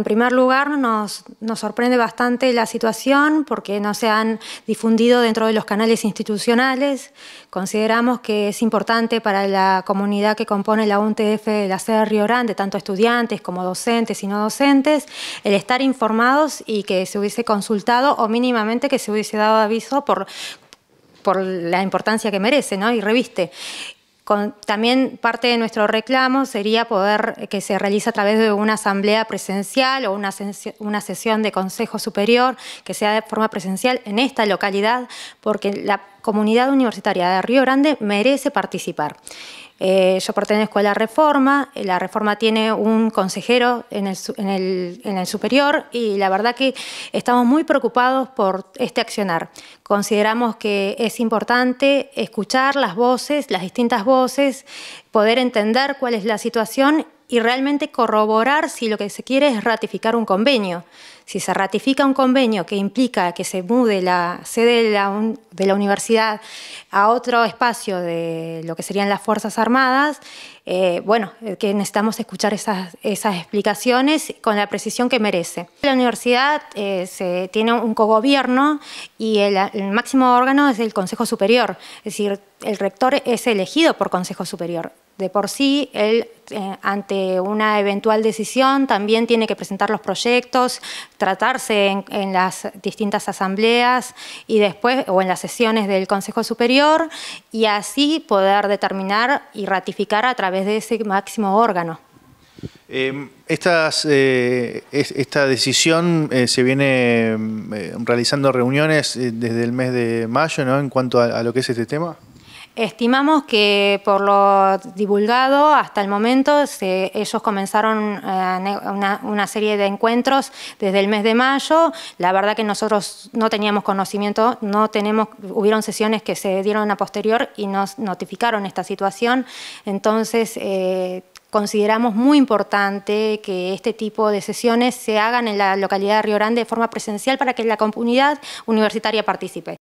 En primer lugar, nos, sorprende bastante la situación porque no se han difundido dentro de los canales institucionales. Consideramos que es importante para la comunidad que compone la UNTF de la sede Río Grande, tanto estudiantes como docentes y no docentes, el estar informados y que se hubiese consultado o mínimamente que se hubiese dado aviso por la importancia que merece ¿no? y reviste también parte de nuestro reclamo sería poder eh, que se realice a través de una asamblea presencial o una, una sesión de Consejo Superior que sea de forma presencial en esta localidad, porque la comunidad universitaria de Río Grande merece participar. Eh, yo pertenezco a la reforma, eh, la reforma tiene un consejero en el, en, el, en el superior y la verdad que estamos muy preocupados por este accionar. Consideramos que es importante escuchar las voces, las distintas voces, poder entender cuál es la situación y realmente corroborar si lo que se quiere es ratificar un convenio. Si se ratifica un convenio que implica que se mude la sede de la, universidad a otro espacio de lo que serían las Fuerzas Armadas, eh, bueno, que necesitamos escuchar esas, explicaciones con la precisión que merece. La universidad eh, se, tiene un cogobierno y el máximo órgano es el Consejo Superior, es decir, el rector es elegido por Consejo Superior. De por sí, él eh, ante una eventual decisión también tiene que presentar los proyectos, tratarse en, las distintas asambleas y después o en las sesiones del Consejo Superior y así poder determinar y ratificar a través de ese máximo órgano. Em, eh, esta decisión eh, se viene em, realizando reuniones desde el mes de mayo ¿no? en cuanto a lo que es este tema. Estimamos que por lo divulgado hasta el momento, se, ellos comenzaron eh, una, serie de encuentros desde el mes de mayo. La verdad que nosotros no teníamos conocimiento, no tenemos, hubieron sesiones que se dieron a posterior y nos notificaron esta situación. Entonces, eh, consideramos muy importante que este tipo de sesiones se hagan en la localidad de Río Grande de forma presencial para que la comunidad universitaria participe.